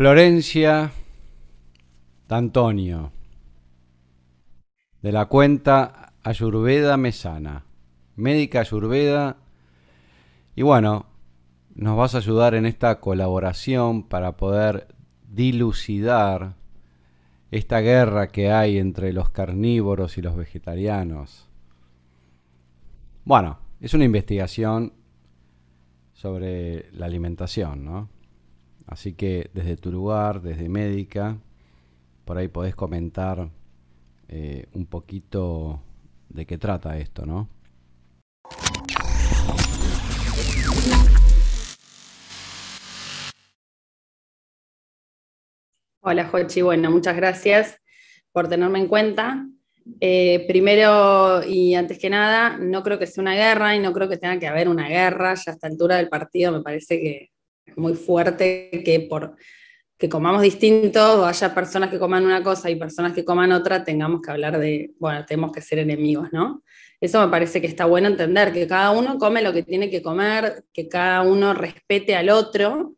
Florencia D'Antonio, de la cuenta Ayurveda Mesana, médica Ayurveda. Y bueno, nos vas a ayudar en esta colaboración para poder dilucidar esta guerra que hay entre los carnívoros y los vegetarianos. Bueno, es una investigación sobre la alimentación, ¿no? Así que desde tu lugar, desde médica, por ahí podés comentar eh, un poquito de qué trata esto, ¿no? Hola Jochi, bueno, muchas gracias por tenerme en cuenta. Eh, primero y antes que nada, no creo que sea una guerra y no creo que tenga que haber una guerra. Ya a esta altura del partido me parece que muy fuerte que por que comamos distintos o haya personas que coman una cosa y personas que coman otra, tengamos que hablar de, bueno, tenemos que ser enemigos, ¿no? Eso me parece que está bueno entender, que cada uno come lo que tiene que comer, que cada uno respete al otro.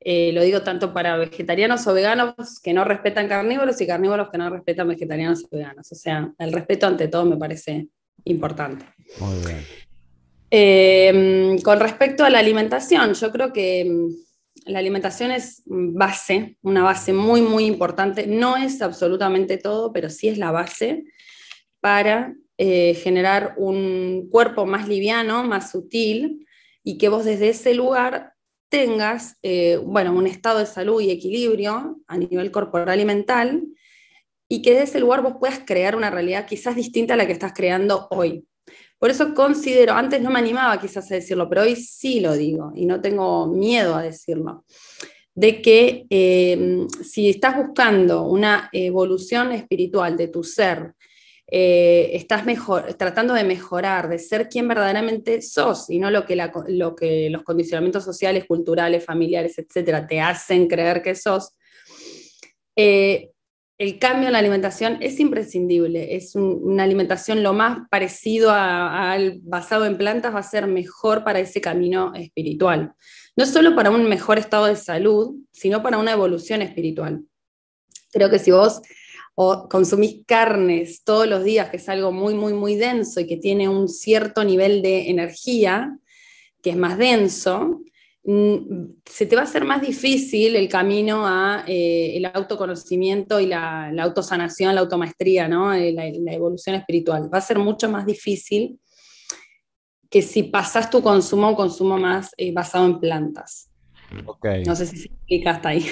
Eh, lo digo tanto para vegetarianos o veganos que no respetan carnívoros y carnívoros que no respetan vegetarianos o veganos. O sea, el respeto ante todo me parece importante. Muy bien. Eh, con respecto a la alimentación, yo creo que mm, la alimentación es base, una base muy, muy importante. No es absolutamente todo, pero sí es la base para eh, generar un cuerpo más liviano, más sutil, y que vos desde ese lugar tengas, eh, bueno, un estado de salud y equilibrio a nivel corporal y mental, y que desde ese lugar vos puedas crear una realidad quizás distinta a la que estás creando hoy. Por eso considero, antes no me animaba quizás a decirlo, pero hoy sí lo digo y no tengo miedo a decirlo, de que em, si estás buscando una evolución espiritual de tu ser, eh, estás mejor, tratando de mejorar, de ser quien verdaderamente sos y no lo que, los condicionamientos sociales, culturales, familiares, etcétera, te hacen creer que sos, eh, el cambio en la alimentación es imprescindible. Es una alimentación lo más parecido al basado en plantas va a ser mejor para ese camino espiritual. No solo para un mejor estado de salud, sino para una evolución espiritual. Creo que si vos consumís carnes todos los días, que es algo muy, muy, muy denso y que tiene un cierto nivel de energía, que es más denso, Mm, se te va a hacer más difícil el camino a eh, el autoconocimiento y la, autosanación, la automaestría, ¿no? Eh, la, evolución espiritual. Va a ser mucho más difícil que si pasas tu consumo a un consumo más eh, basado en plantas. No sé si se explica hasta ahí.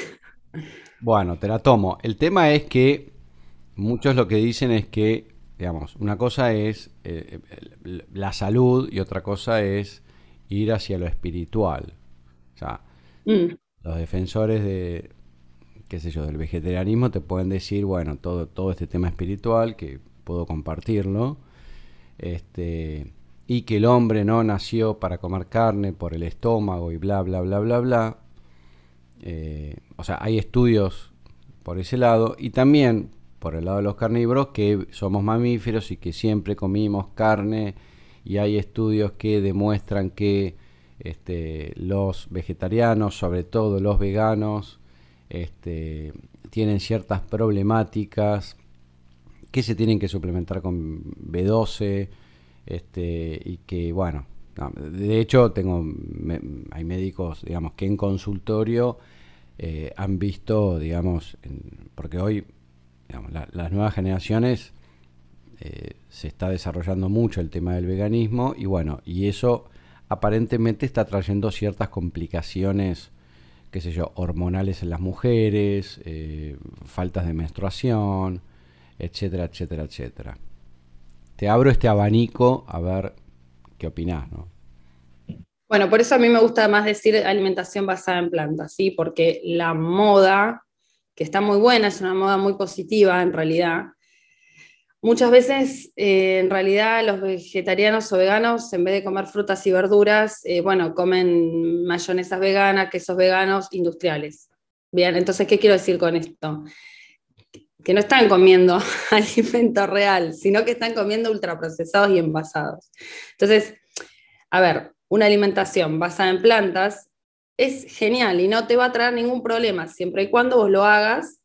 Bueno, te la tomo. El tema es que muchos lo que dicen es que, digamos, una cosa es la salud y otra cosa es ir hacia lo espiritual. O sea, mm. los defensores de, qué sé yo, del vegetarianismo te pueden decir, bueno, todo, todo este tema espiritual, que puedo compartirlo, este, y que el hombre no nació para comer carne por el estómago y bla, bla, bla, bla, bla. Eh, o sea, hay estudios por ese lado y también por el lado de los carnívoros que somos mamíferos y que siempre comimos carne y hay estudios que demuestran que este, los vegetarianos, sobre todo los veganos, este, tienen ciertas problemáticas que se tienen que suplementar con B12 este, y que, bueno, de hecho tengo, hay médicos, digamos, que en consultorio eh, han visto, digamos, porque hoy las nuevas generaciones eh, se está desarrollando mucho el tema del veganismo y bueno, y eso aparentemente está trayendo ciertas complicaciones, qué sé yo, hormonales en las mujeres, eh, faltas de menstruación, etcétera, etcétera, etcétera. Te abro este abanico a ver qué opinás, ¿no? Bueno, por eso a mí me gusta más decir alimentación basada en plantas, ¿sí? Porque la moda, que está muy buena, es una moda muy positiva en realidad, Muchas veces, eh, en realidad, los vegetarianos o veganos, en vez de comer frutas y verduras, eh, bueno, comen mayonesas veganas, quesos veganos industriales. Bien, entonces, ¿qué quiero decir con esto? Que no están comiendo alimento real, sino que están comiendo ultraprocesados y envasados. Entonces, a ver, una alimentación basada en plantas es genial y no te va a traer ningún problema, siempre y cuando vos lo hagas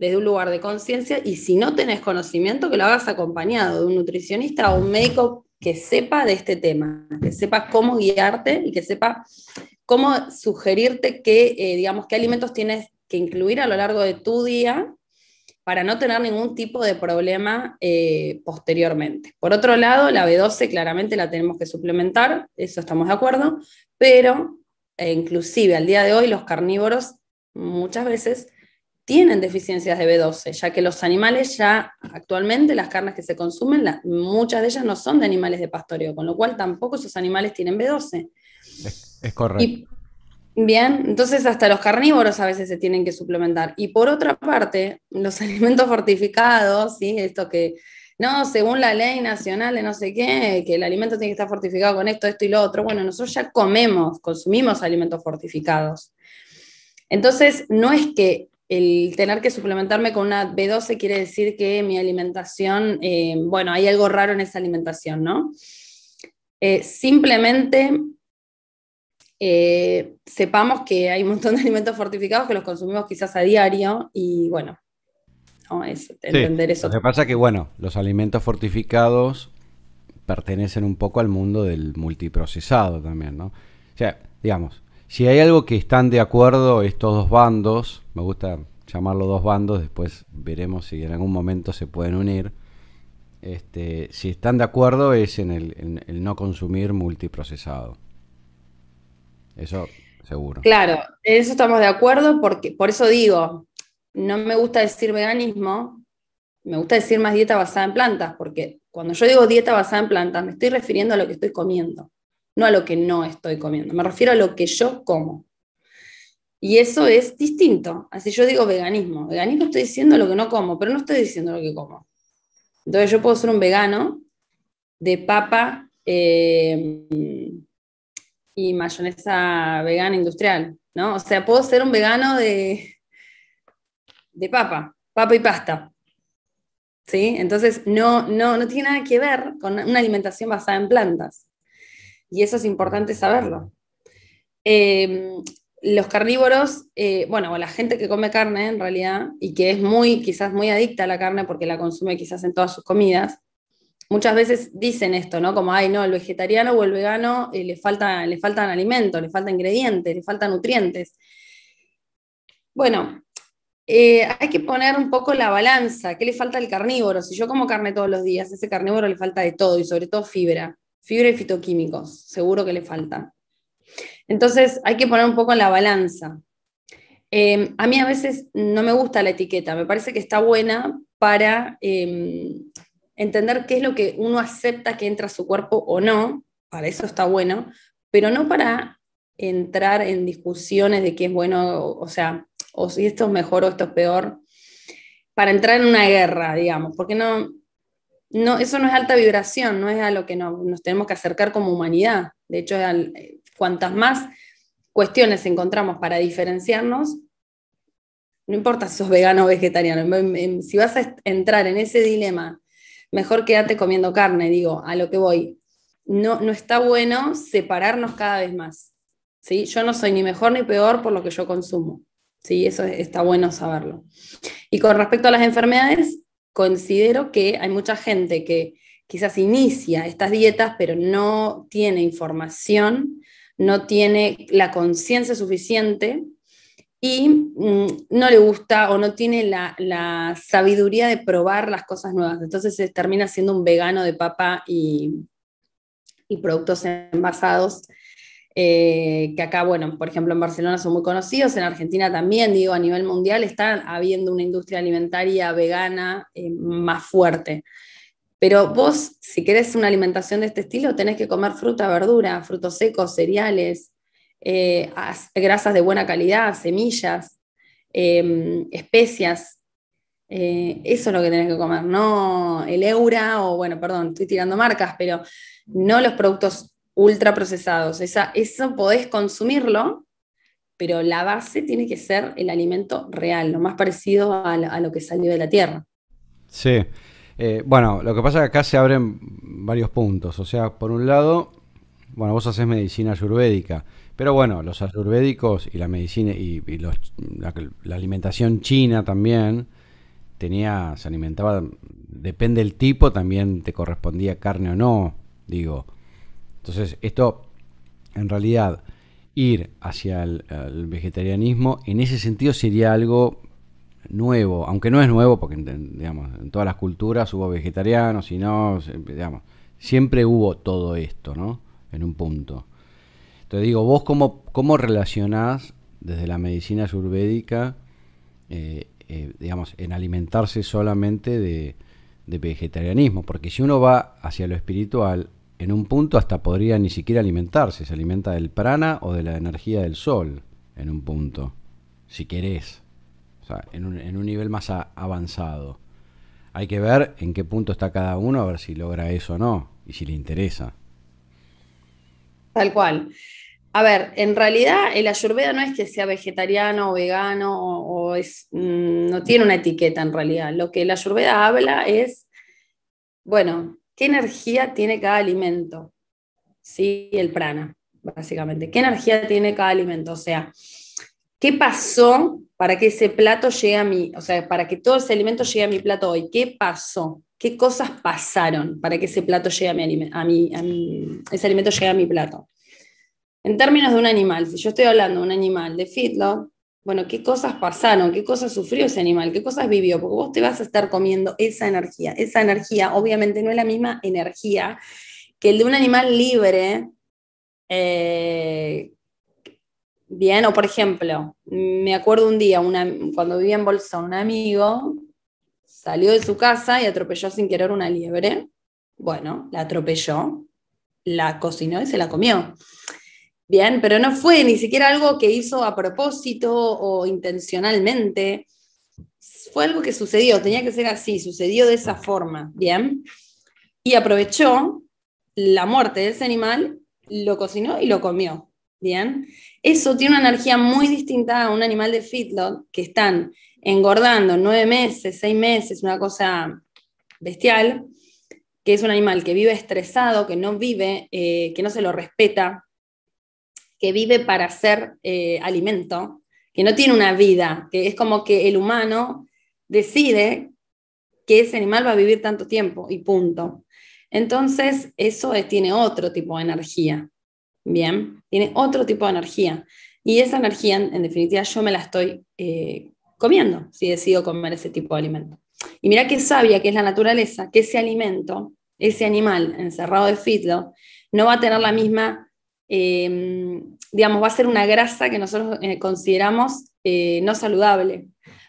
desde un lugar de conciencia y si no tenés conocimiento, que lo hagas acompañado de un nutricionista o un médico que sepa de este tema, que sepa cómo guiarte y que sepa cómo sugerirte que, eh, digamos, qué alimentos tienes que incluir a lo largo de tu día para no tener ningún tipo de problema eh, posteriormente. Por otro lado, la B12 claramente la tenemos que suplementar, eso estamos de acuerdo, pero eh, inclusive al día de hoy los carnívoros muchas veces tienen deficiencias de B12, ya que los animales ya actualmente, las carnes que se consumen, muchas de ellas no son de animales de pastoreo, con lo cual tampoco esos animales tienen B12. Es, correcto. bien, entonces hasta los carnívoros a veces se tienen que suplementar. Y por otra parte, los alimentos fortificados, ¿sí? esto que, no, según la ley nacional de no sé qué, que el alimento tiene que estar fortificado con esto, esto y lo otro, bueno, nosotros ya comemos, consumimos alimentos fortificados. Entonces, no es que el tener que suplementarme con una B12 quiere decir que mi alimentación, eh, bueno, hay algo raro en esa alimentación, ¿no? Eh, simplemente eh, sepamos que hay un montón de alimentos fortificados que los consumimos quizás a diario y bueno, es entender eso. Lo que pasa es que, bueno, los alimentos fortificados pertenecen un poco al mundo del multiprocesado también, ¿no? O sea, digamos, si hay algo que están de acuerdo estos dos bandos, me gusta llamarlo dos bandos, después veremos si en algún momento se pueden unir. Este, si están de acuerdo es en el, en el no consumir multiprocesado. Eso seguro. Claro, en eso estamos de acuerdo porque, por eso digo, no me gusta decir veganismo, me gusta decir más dieta basada en plantas, porque cuando yo digo dieta basada en plantas, me estoy refiriendo a lo que estoy comiendo no a lo que no estoy comiendo, me refiero a lo que yo como. Y eso es distinto. Así yo digo veganismo. Veganismo estoy diciendo lo que no como, pero no estoy diciendo lo que como. Entonces yo puedo ser un vegano de papa eh, y mayonesa vegana industrial, ¿no? O sea, puedo ser un vegano de, de papa, papa y pasta. ¿Sí? Entonces no, no, no tiene nada que ver con una alimentación basada en plantas y eso es importante saberlo. Em, los carnívoros, eh, bueno, la gente que come carne en realidad y que es muy, quizás muy adicta a la carne porque la consume quizás en todas sus comidas, muchas veces dicen esto, ¿no? Como, ay, no, el vegetariano o el vegano eh, le, falta, le faltan alimentos, le faltan ingredientes, le faltan nutrientes. Bueno, eh, hay que poner un poco la balanza, ¿qué le falta al carnívoro? Si yo como carne todos los días, ese carnívoro le falta de todo y sobre todo fibra fibra y fitoquímicos, seguro que le falta. Entonces hay que poner un poco en la balanza. Em, a mí a veces no me gusta la etiqueta, me parece que está buena para em, entender qué es lo que uno acepta que entra a su cuerpo o no, para eso está bueno, pero no para entrar en discusiones de qué es bueno, o, sea, o si esto es mejor o esto es peor, para entrar en una guerra, digamos, porque no, no, eso no es alta vibración, no es a lo que nos, tenemos que acercar como humanidad. De hecho, cuantas más cuestiones encontramos para diferenciarnos, no importa si sos vegano o vegetariano, si vas a entrar en ese dilema, mejor quédate comiendo carne, digo, a lo que voy. No, no está bueno separarnos cada vez más. ¿sí? Yo no soy ni mejor ni peor por lo que yo consumo. ¿sí? Eso está bueno saberlo. Y con respecto a las enfermedades, considero que hay mucha gente que quizás inicia estas dietas, pero no tiene información, no tiene la conciencia suficiente y mm, no le gusta o no tiene la, sabiduría de probar las cosas nuevas. Entonces se termina siendo un vegano de papa y productos envasados eh, que acá, bueno, por ejemplo en Barcelona son muy conocidos, en Argentina también, digo, a nivel mundial está habiendo una industria alimentaria vegana eh, más fuerte. Pero vos, si querés una alimentación de este estilo, tenés que comer fruta, verdura, frutos secos, cereales, eh, grasas de buena calidad, semillas, em, especias, eso es lo que tenés que comer, no el Eura, o bueno, perdón, estoy tirando marcas, pero no los productos ultraprocesados. Esa, eso podés consumirlo, pero la base tiene que ser el alimento real, lo más parecido a, lo que salió de la tierra. Sí. Eh, bueno, lo que pasa es que acá se abren varios puntos. O sea, por un lado, bueno, vos haces medicina ayurvédica, pero bueno, los ayurvédicos y la medicina y, la, alimentación china también tenía, se alimentaba, depende del tipo, también te correspondía carne o no, digo. Entonces, esto, en realidad, ir hacia el, vegetarianismo, en ese sentido sería algo nuevo, aunque no es nuevo, porque digamos, en todas las culturas hubo vegetarianos y no, siempre hubo todo esto, ¿no? En un punto. Entonces digo, vos cómo, cómo relacionás desde la medicina ayurvédica, eh, eh, digamos, en alimentarse solamente de, de vegetarianismo, porque si uno va hacia lo espiritual, en un punto hasta podría ni siquiera alimentarse, se alimenta del prana o de la energía del sol, en un punto, si querés, o sea, en un, nivel más avanzado. Hay que ver en qué punto está cada uno, a ver si logra eso o no, y si le interesa. Tal cual. A ver, en realidad el ayurveda no es que sea vegetariano o vegano o, es, mm, no tiene una etiqueta en realidad. Lo que el ayurveda habla es, bueno, ¿Qué energía tiene cada alimento? Sí, el prana, básicamente. ¿Qué energía tiene cada alimento? O sea, ¿qué pasó para que ese plato llegue a mí, o sea, para que todo ese alimento llegue a mi plato hoy? ¿Qué pasó? ¿Qué cosas pasaron para que ese plato llegue mi, a ese alimento llegue a mi plato? En términos de un animal, si yo estoy hablando de un animal de feedlot, bueno, qué cosas pasaron, qué cosas sufrió ese animal, qué cosas vivió, porque vos te vas a estar comiendo esa energía. Esa energía obviamente no es la misma energía que el de un animal libre. Eh, bien, o por ejemplo, me acuerdo un día, cuando vivía en Bolsón, un amigo salió de su casa y atropelló sin querer una liebre. Bueno, la atropelló, la cocinó y se la comió. Bien, pero no fue ni siquiera algo que hizo a propósito o intencionalmente. Fue algo que sucedió, tenía que ser así, sucedió de esa forma. Bien. Y aprovechó la muerte de ese animal, lo cocinó y lo comió. Bien. Eso tiene una energía muy distinta a un animal de feedlot que están engordando nueve meses, seis meses, una cosa bestial, que es un animal que vive estresado, que no vive, eh, que no se lo respeta, que vive para ser eh, alimento, que no tiene una vida, que es como que el humano decide que ese animal va a vivir tanto tiempo y punto. Entonces, eso tiene otro tipo de energía, ¿bien? Tiene otro tipo de energía. Y esa energía, en, definitiva, yo me la estoy eh, comiendo si decido comer ese tipo de alimento. Y mira qué sabia que es la naturaleza, que ese alimento, ese animal encerrado de fitlo, no va a tener la misma Em, digamos, va a ser una grasa que nosotros eh, consideramos eh, no saludable,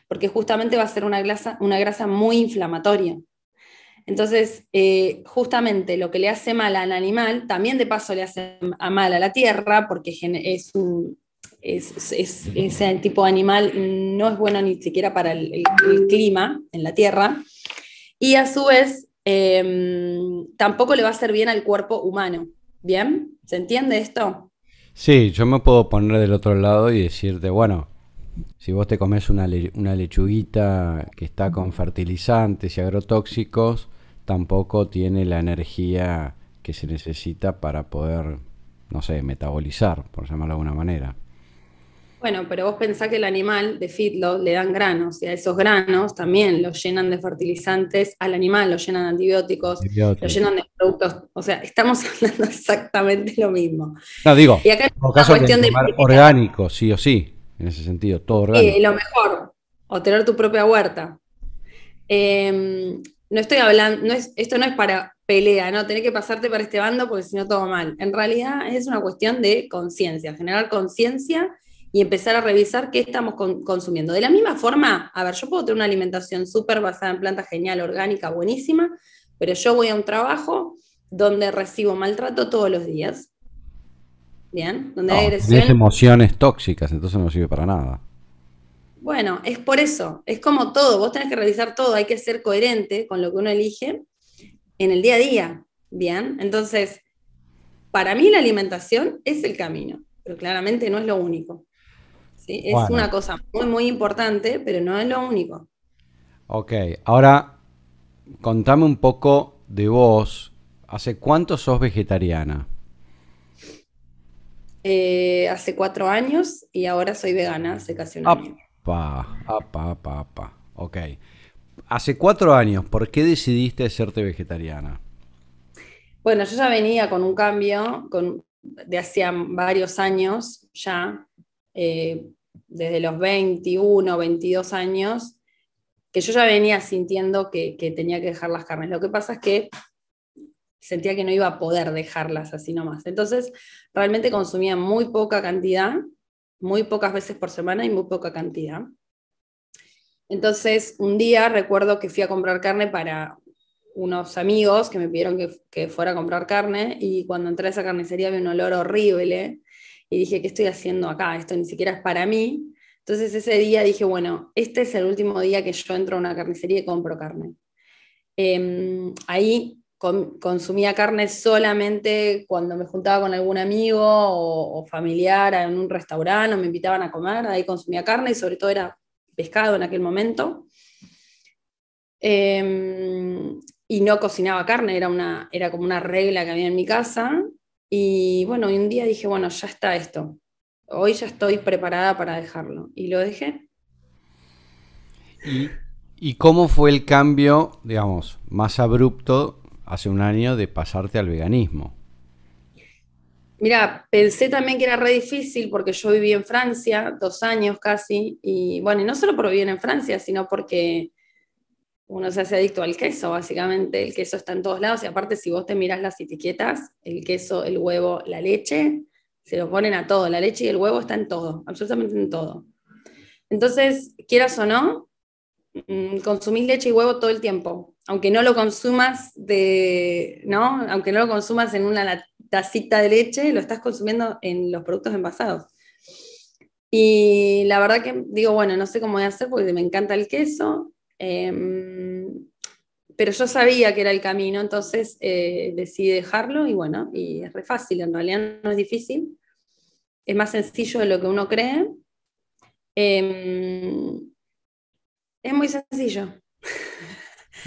porque justamente va a ser una grasa, una grasa muy inflamatoria. Entonces, eh, justamente lo que le hace mal al animal, también de paso le hace mal a la tierra, porque es un, ese tipo de animal no es bueno ni siquiera para el, el clima en la tierra, y a su vez em, tampoco le va a hacer bien al cuerpo humano ¿Bien? ¿Se entiende esto? Sí, yo me puedo poner del otro lado y decirte, bueno, si vos te comes una, lechuguita que está con fertilizantes y agrotóxicos, tampoco tiene la energía que se necesita para poder, no sé, metabolizar, por llamarlo de alguna manera. Bueno, pero vos pensás que el animal de fitlo, le dan granos y a esos granos también los llenan de fertilizantes al animal, los llenan de antibióticos, los llenan de productos. O sea, estamos hablando exactamente lo mismo. No, digo, y cuestión de orgánico, sí o sí, en ese sentido, todo eh, orgánico. lo mejor, o tener tu propia huerta. Em, no estoy hablando, no es, esto no es para pelea, ¿no? tener que pasarte para este bando porque si no todo mal. En realidad es una cuestión de conciencia, generar conciencia y empezar a revisar qué estamos consumiendo. De la misma forma, a ver, yo puedo tener una alimentación súper basada en planta genial, orgánica, buenísima, pero yo voy a un trabajo donde recibo maltrato todos los días. Bien, donde no, hay agresión. emociones tóxicas, entonces no sirve para nada. Bueno, es por eso, es como todo, vos tenés que revisar todo, hay que ser coherente con lo que uno elige en el día a día, ¿bien? Entonces, para mí la alimentación es el camino, pero claramente no es lo único. Es una cosa muy, muy importante, pero no es lo único. Ok, ahora contame un poco de vos. ¿Hace cuánto sos vegetariana? Eh, hace cuatro años y ahora soy vegana, hace casi un apa, año. pa, pa, Ok. Hace cuatro años, ¿por qué decidiste hacerte vegetariana? Bueno, yo ya venía con un cambio de hacía varios años ya. Eh, desde los 21, 22 años, que yo ya venía sintiendo que, tenía que dejar las carnes. Lo que pasa es que sentía que no iba a poder dejarlas así nomás. Entonces, realmente consumía muy poca cantidad, muy pocas veces por semana y muy poca cantidad. Entonces, un día recuerdo que fui a comprar carne para unos amigos que me pidieron que, que fuera a comprar carne y cuando entré a esa carnicería había un olor horrible y dije, ¿qué estoy haciendo acá? Esto ni siquiera es para mí. Entonces ese día dije, bueno, este es el último día que yo entro a una carnicería y compro carne. Em, ahí consumía carne solamente cuando me juntaba con algún amigo o, familiar en un restaurante o me invitaban a comer, ahí consumía carne y sobre todo era pescado en aquel momento. Em, y no cocinaba carne, era, una, era como una regla que había en mi casa. Y bueno, un día dije, bueno, ya está esto. Hoy ya estoy preparada para dejarlo. Y lo dejé. ¿Y, cómo fue el cambio, digamos, más abrupto hace un año de pasarte al veganismo? Mira, pensé también que era re difícil porque yo viví en Francia dos años casi, y bueno, y no solo por vivir en Francia, sino porque uno se hace adicto al queso, básicamente el queso está en todos lados y aparte si vos te mirás las etiquetas, el queso, el huevo, la leche, se lo ponen a todo, la leche y el huevo está en todo, absolutamente en todo. Entonces, quieras o no, mm, consumís leche y huevo todo el tiempo, aunque no lo consumas de, ¿no? Aunque no lo consumas en una tacita de leche, lo estás consumiendo en los productos envasados. Y la verdad que digo, bueno, no sé cómo voy a hacer porque me encanta el queso, Em, pero yo sabía que era el camino, entonces eh, decidí dejarlo y bueno, y es re fácil, en realidad no es difícil, es más sencillo de lo que uno cree. Em, es muy sencillo.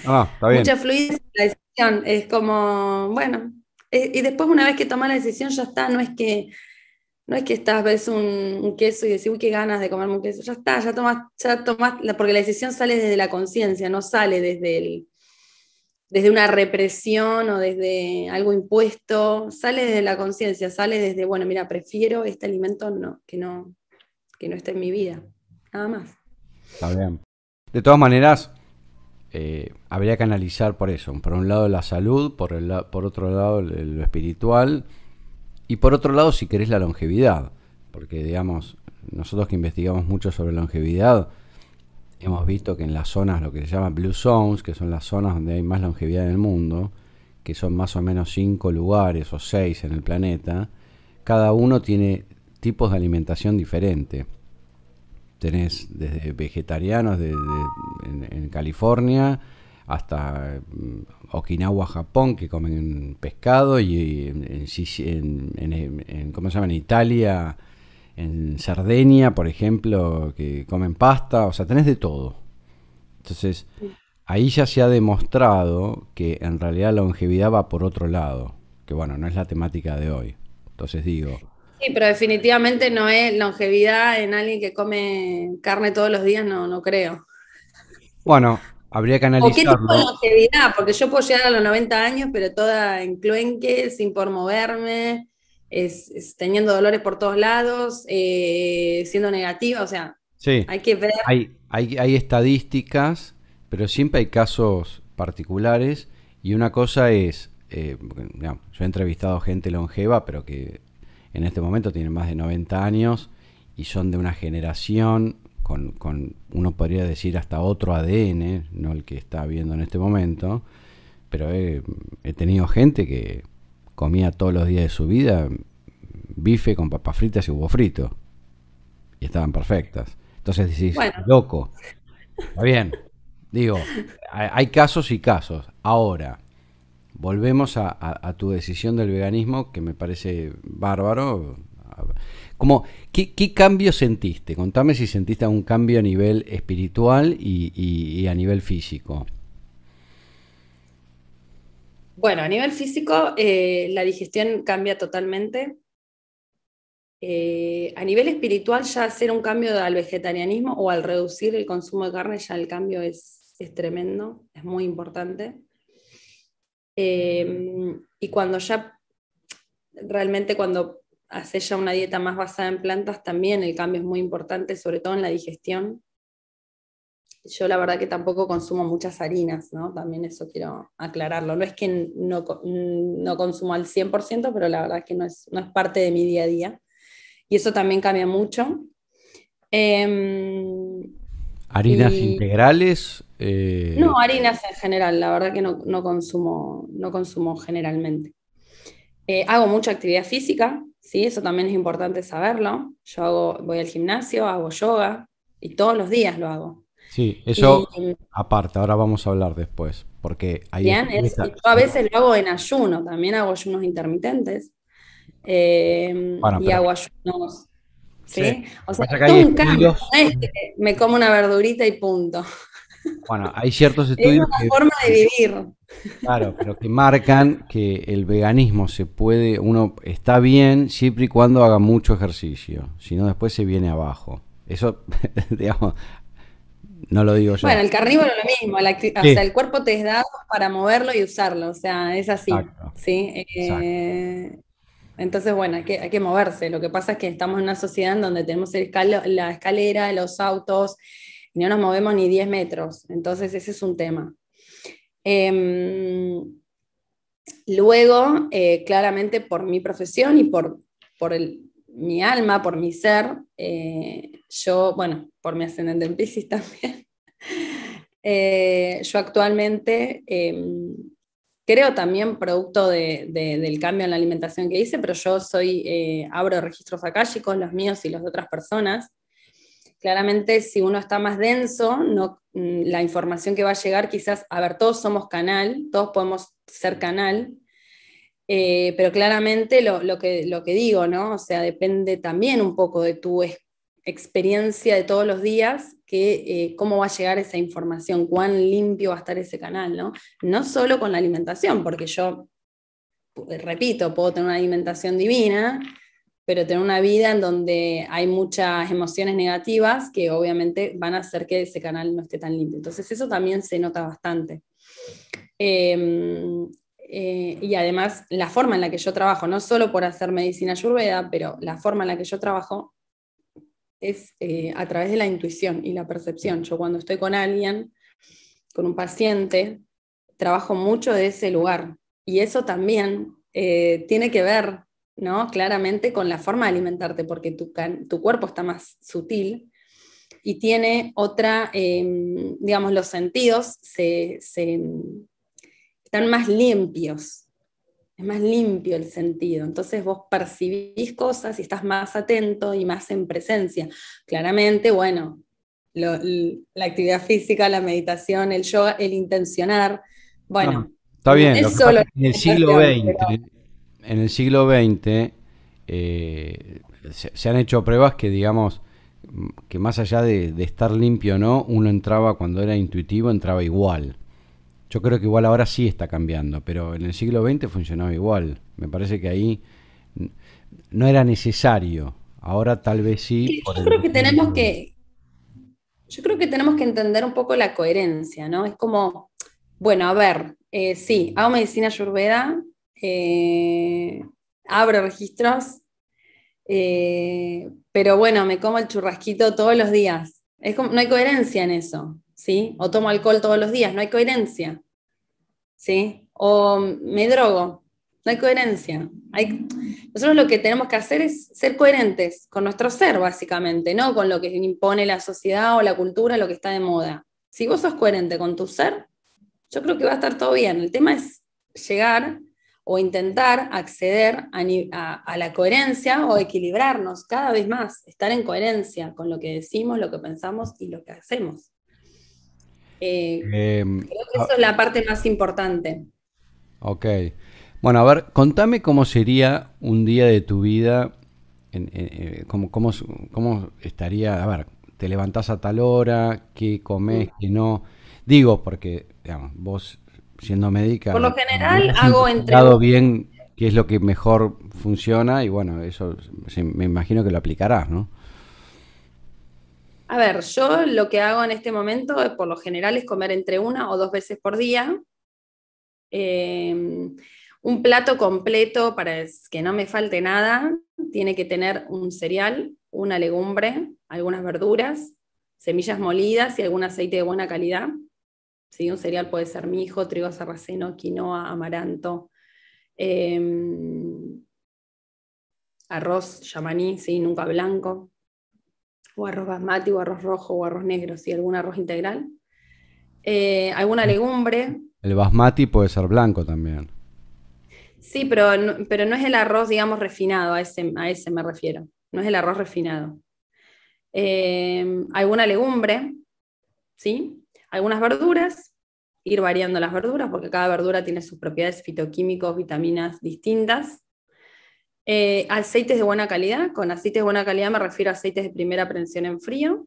Ah, Mucha fluidez en la decisión, es como, bueno, y después una vez que toma la decisión ya está, no es que no es que estás, ves un, queso y decís, uy, qué ganas de comerme un queso. Ya está, ya tomás, ya tomas porque la decisión sale desde la conciencia, no sale desde, desde una represión o desde algo impuesto. Sale desde la conciencia, sale desde, bueno, mira, prefiero este alimento no, que, no, que no esté en mi vida. Nada más. Está bien. De todas maneras, eh, habría que analizar por eso. Por un lado la salud, por, el, por otro lado lo espiritual y por otro lado, si querés la longevidad, porque digamos, nosotros que investigamos mucho sobre longevidad, hemos visto que en las zonas, lo que se llama Blue Zones, que son las zonas donde hay más longevidad en el mundo, que son más o menos cinco lugares o seis en el planeta, cada uno tiene tipos de alimentación diferente. Tenés desde vegetarianos en California hasta mm, Okinawa, Japón, que comen pescado, y en, ¿cómo se llama? en Italia, en Sardenia, por ejemplo, que comen pasta, o sea, tenés de todo. Entonces, ahí ya se ha demostrado que en realidad la longevidad va por otro lado, que bueno, no es la temática de hoy. Entonces digo... Sí, pero definitivamente no es longevidad en alguien que come carne todos los días, no, no creo. Bueno, Habría que ¿O qué tipo de longevidad? Porque yo puedo llegar a los 90 años, pero toda en cluenque, sin por moverme, es, teniendo dolores por todos lados, eh, siendo negativa, o sea, hay que ver. Hay, estadísticas, pero siempre hay casos particulares. Y una cosa es, eh, yo he entrevistado gente longeva, pero que en este momento tienen más de 90 años y son de una generación con, con, uno podría decir hasta otro ADN, no el que está viendo en este momento, pero eh, he, tenido gente que comía todos los días de su vida bife con papas fritas y huevo frito. Y estaban perfectas. Entonces decís, loco, está bien. Digo, hay casos y casos. Ahora, volvemos a, tu decisión del veganismo, que me parece bárbaro. ¿qué, cambio sentiste? Contame si sentiste un cambio a nivel espiritual y, a nivel físico. Bueno, a nivel físico, eh, la digestión cambia totalmente. Eh, a nivel espiritual, ya hacer un cambio al vegetarianismo o al reducir el consumo de carne, ya el cambio es, tremendo, es muy importante. Eh, y cuando ya, realmente cuando Hace ya una dieta más basada en plantas, también el cambio es muy importante, sobre todo en la digestión. Yo la verdad que tampoco consumo muchas harinas, ¿no? También eso quiero aclararlo. No es que no, consumo al 100%, pero la verdad que no es, parte de mi día a día. Y eso también cambia mucho. Em, ¿Harinas integrales? Eh, no, harinas en general, la verdad que no, consumo, no consumo generalmente. Eh, hago mucha actividad física, ¿sí? Eso también es importante saberlo. Yo voy al gimnasio, hago yoga y todos los días lo hago. Sí, eso aparte, ahora vamos a hablar después, porque Bien, yo a veces lo hago en ayuno, también hago ayunos intermitentes em, y hago ayunos ¿Sí? O sea, nunca, me como una verdurita y punto. Bueno, hay ciertos estudios. Es una forma de vivir. Claro, pero que marcan que el veganismo se puede, uno está bien siempre y cuando haga mucho ejercicio, si no después se viene abajo. Eso, digamos, no lo digo yo. Bueno, el carnívoro es lo mismo, o sea, el cuerpo te es dado para moverlo y usarlo, o sea, es así. ¿sí? Eh, entonces, bueno, hay que, moverse. Lo que pasa es que estamos en una sociedad en donde tenemos la escalera, los autos, y no nos movemos ni 10 metros. Entonces, ese es un tema. Em, luego, eh, claramente por mi profesión y por, mi alma, por mi ser, eh, yo, bueno, por mi ascendente en Pisces también, eh, yo actualmente em, creo también producto del cambio en la alimentación que hice, pero yo soy, abro registros con los míos y los de otras personas, Claramente, si uno está más denso, mm, la información que va a llegar quizás, a ver, todos somos canal, todos podemos ser canal, eh, pero claramente lo, que, digo, ¿no? O sea, depende también un poco de tu experiencia de todos los días, que eh, cómo va a llegar esa información, cuán limpio va a estar ese canal, ¿no? No solo con la alimentación, porque yo, repito, puedo tener una alimentación divina, pero tener una vida en donde hay muchas emociones negativas que obviamente van a hacer que ese canal no esté tan limpio. Entonces eso también se nota bastante. Em, eh, y además la forma en la que yo trabajo, no solo por hacer medicina ayurveda, pero la forma en la que yo trabajo es eh, a través de la intuición y la percepción. Yo cuando estoy con alguien, con un paciente, trabajo mucho de ese lugar. Y eso también eh, tiene que ver ¿no? Claramente con la forma de alimentarte, porque tu, tu cuerpo está más sutil y tiene otra, em, digamos, los sentidos se, están más limpios, es más limpio el sentido, entonces vos percibís cosas y estás más atento y más en presencia. Claramente, bueno, la actividad física, la meditación, el yoga, el intencionar, bueno. Ah, está bien, en el siglo XX, en el siglo XX eh, se, han hecho pruebas que, digamos, que más allá de, estar limpio o no, uno entraba cuando era intuitivo, entraba igual. Yo creo que igual ahora sí está cambiando, pero en el siglo XX funcionaba igual. Me parece que ahí no era necesario. Ahora tal vez sí. Yo creo que tenemos que. Yo creo que tenemos que entender un poco la coherencia, ¿no? Es como, bueno, a ver, eh, sí, hago medicina ayurveda, eh, abro registros, eh, pero bueno, me como el churrasquito todos los días. no hay coherencia en eso, ¿sí? O tomo alcohol todos los días, no hay coherencia, ¿sí? O me drogo, no hay coherencia. Hay, nosotros lo que tenemos que hacer es ser coherentes con nuestro ser, básicamente, no con lo que impone la sociedad o la cultura, lo que está de moda. Si vos sos coherente con tu ser, yo creo que va a estar todo bien. El tema es llegar o intentar acceder a, la coherencia o equilibrarnos cada vez más, estar en coherencia con lo que decimos, lo que pensamos y lo que hacemos. Eh, em, creo que ah. eso es la parte más importante. Ok. Bueno, a ver, contame cómo sería un día de tu vida, eh, cómo, estaría, a ver, te levantás a tal hora, qué comes, mm. qué no. Digo, porque vos siendo médica. Por lo general hago entre... bien qué es lo que mejor funciona y bueno, eso me imagino que lo aplicarás, ¿no? A ver, yo lo que hago en este momento, eh, por lo general, es comer entre una o dos veces por día. Em, un plato completo para que no me falte nada tiene que tener un cereal, una legumbre, algunas verduras, semillas molidas y algún aceite de buena calidad. Un cereal puede ser mijo, trigo sarraceno, quinoa, amaranto, em, arroz yamaní, ¿sí? nunca blanco, o arroz basmati, o arroz rojo, o arroz negro, si algún arroz integral. Eh, alguna legumbre. El basmati puede ser blanco también. Sí, pero no, pero no es el arroz, digamos, refinado, a ese, a ese me refiero. No es el arroz refinado. Em, alguna legumbre, ¿sí? algunas verduras, ir variando las verduras, porque cada verdura tiene sus propiedades fitoquímicos, vitaminas distintas. Eh, aceites de buena calidad, con aceites de buena calidad me refiero a aceites de primera prensión en frío.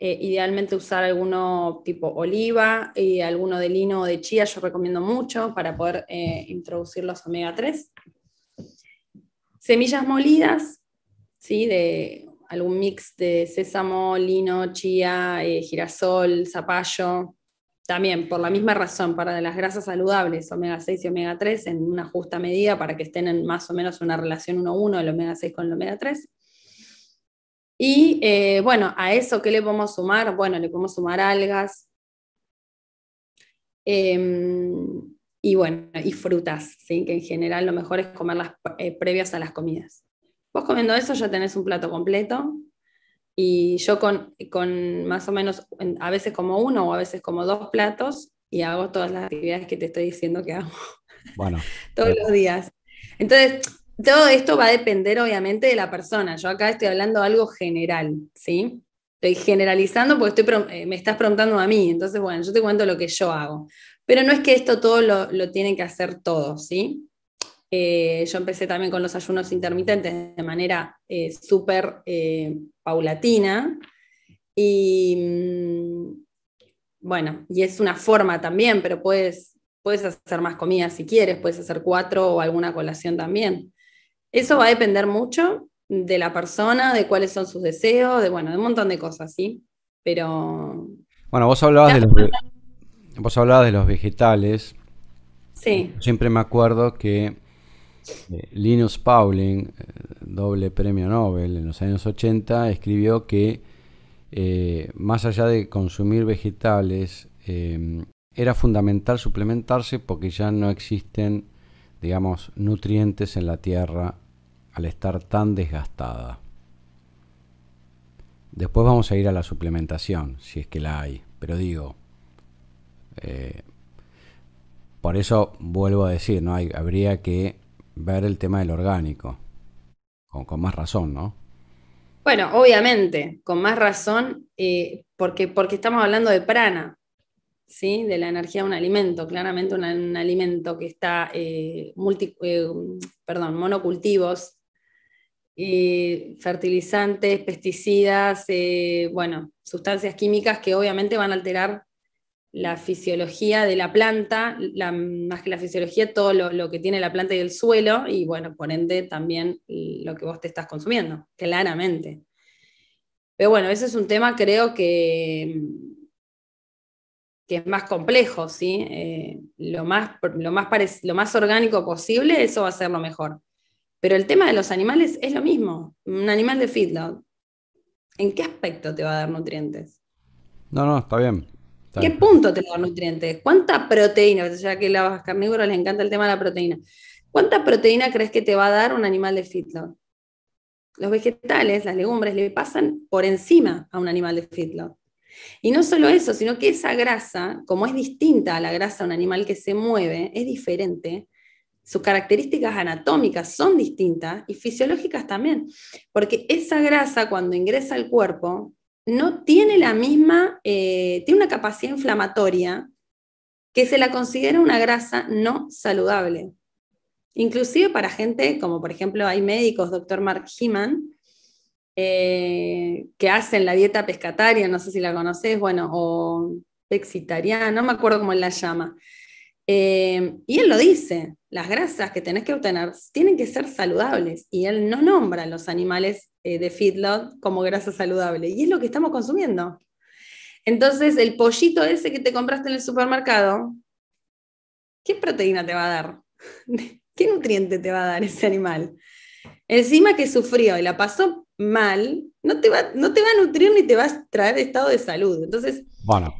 Eh, idealmente usar alguno tipo oliva y alguno de lino o de chía, yo recomiendo mucho para poder eh, introducir los omega 3. Semillas molidas, ¿sí? de algún mix de sésamo, lino, chía, eh, girasol, zapallo. También, por la misma razón, para las grasas saludables, omega 6 y omega 3, en una justa medida para que estén en más o menos una relación 1-1 el omega 6 con el omega 3. Y eh, bueno, a eso, ¿qué le podemos sumar? Bueno, le podemos sumar algas. Em, y bueno, y frutas, ¿sí? que en general lo mejor es comerlas eh, previas a las comidas. Vos comiendo eso ya tenés un plato completo y yo con, con más o menos, a veces como uno o a veces como dos platos y hago todas las actividades que te estoy diciendo que hago. Bueno. Todos eh. los días. Entonces, todo esto va a depender obviamente de la persona. Yo acá estoy hablando algo general, ¿sí? Estoy generalizando porque eh, me estás preguntando a mí. Entonces, bueno, yo te cuento lo que yo hago. Pero no es que esto todo lo, lo tienen que hacer todos, ¿sí? Eh, yo empecé también con los ayunos intermitentes de manera eh, súper eh, paulatina. Y mm, bueno, y es una forma también, pero puedes, puedes hacer más comida si quieres, puedes hacer cuatro o alguna colación también. Eso va a depender mucho de la persona, de cuáles son sus deseos, de bueno, de un montón de cosas, ¿sí? Pero. Bueno, vos hablabas de los, vos hablabas de los vegetales. Sí. Siempre me acuerdo que eh, Linus Pauling, eh, doble premio Nobel en los años 80, escribió que eh, más allá de consumir vegetales, em, era fundamental suplementarse porque ya no existen, digamos, nutrientes en la tierra al estar tan desgastada. Después vamos a ir a la suplementación, si es que la hay, pero digo, por eso vuelvo a decir, ¿no? habría que ver el tema del orgánico. Con, más razón, ¿no? Bueno, obviamente, con más razón, eh, porque, porque estamos hablando de prana, ¿sí? de la energía de un alimento, claramente un, alimento que está eh, eh, perdón, monocultivos, fertilizantes, pesticidas, bueno, sustancias químicas que obviamente van a alterar la fisiología de la planta, más que la fisiología, todo lo, que tiene la planta y el suelo, y bueno, por ende también lo que vos te estás consumiendo, claramente. Pero bueno, ese es un tema creo que, que es más complejo, ¿sí? Eh, lo, más, lo, más lo más orgánico posible, eso va a ser lo mejor. Pero el tema de los animales es lo mismo. Un animal de feedlot, ¿en qué aspecto te va a dar nutrientes? No, no, está bien. ¿Qué punto te dan nutrientes? ¿Cuánta proteína? O sea que a los carnívoros les encanta el tema de la proteína. ¿Cuánta proteína crees que te va a dar un animal de feedlot? Los vegetales, las legumbres, le pasan por encima a un animal de feedlot. Y no solo eso, sino que esa grasa, como es distinta a la grasa de un animal que se mueve, es diferente, sus características anatómicas son distintas y fisiológicas también, porque esa grasa cuando ingresa al cuerpo no tiene la misma, eh, tiene una capacidad inflamatoria que se la considera una grasa no saludable. Inclusive para gente como por ejemplo hay médicos, doctor Mark Heeman, eh, que hacen la dieta pescataria, no sé si la conoces, bueno, o pexitariana, no me acuerdo cómo la llama, eh, y él lo dice, las grasas que tenés que obtener tienen que ser saludables y él no nombra los animales eh, de feedlot como grasa saludable y es lo que estamos consumiendo. Entonces, el pollito ese que te compraste en el supermercado, ¿qué proteína te va a dar? ¿Qué nutriente te va a dar ese animal? Encima que sufrió y la pasó mal, no te va, no te va a nutrir ni te va a traer estado de salud. Entonces, bueno.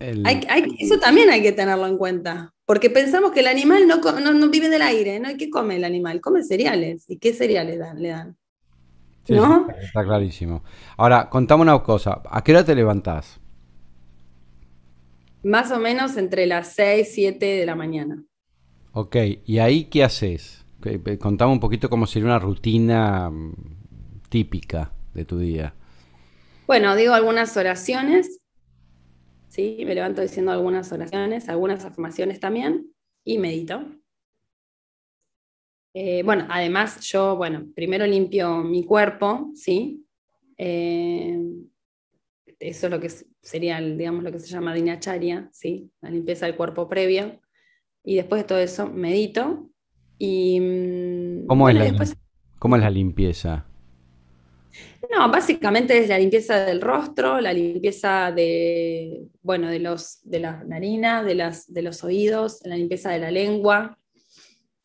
Hay, eso también hay que tenerlo en cuenta, porque pensamos que el animal no, no, vive del aire, ¿no? ¿Y qué come el animal? Come cereales. ¿Y qué cereales dan, le dan? ¿No? está clarísimo. Ahora, contame una cosa. ¿A qué hora te levantás? Más o menos entre las 6, 7 de la mañana. Ok, ¿y ahí qué haces? Eh, contame un poquito cómo sería una rutina mm, típica de tu día. Bueno, digo algunas oraciones ¿sí? Me levanto diciendo algunas oraciones, algunas afirmaciones también y medito. Eh, bueno, además yo, bueno, primero limpio mi cuerpo, ¿sí? Eh, eso es lo que sería, digamos, lo que se llama dinacharia, ¿sí? La limpieza del cuerpo previo. Y después de todo eso, medito y... Mm, ¿Cómo, es, ¿cómo es la limpieza? No, básicamente es la limpieza del rostro, la limpieza de, bueno, de, los, de las narinas, de, de los oídos, la limpieza de la lengua,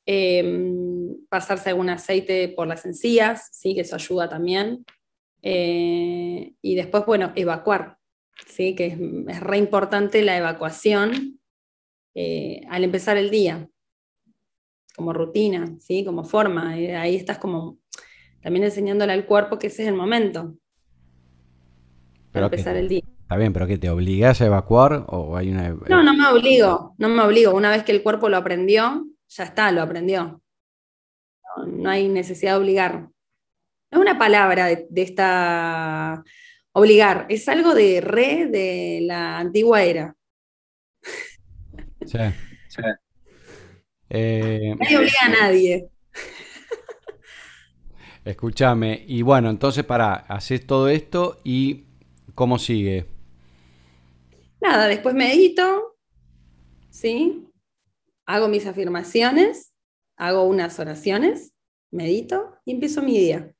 em, pasarse algún aceite por las encías, ¿sí? que eso ayuda también. Eh, y después, bueno, evacuar, ¿sí? que es, re importante la evacuación eh, al empezar el día, como rutina, ¿sí? como forma. Eh, ahí estás como también enseñándole al cuerpo que ese es el momento. para empezar el día. Está bien, pero que te obligas a evacuar o hay una... No, no me obligo, no me obligo. Una vez que el cuerpo lo aprendió, ya está, lo aprendió. No, hay necesidad de obligar. No es una palabra de, esta obligar, es algo de re de la antigua era. Sí, sí. Eh, nadie obliga a nadie. Escúchame, y bueno, entonces para, haces todo esto y ¿cómo sigue? Nada, después medito, ¿sí? Hago mis afirmaciones, hago unas oraciones, medito y empiezo mi día.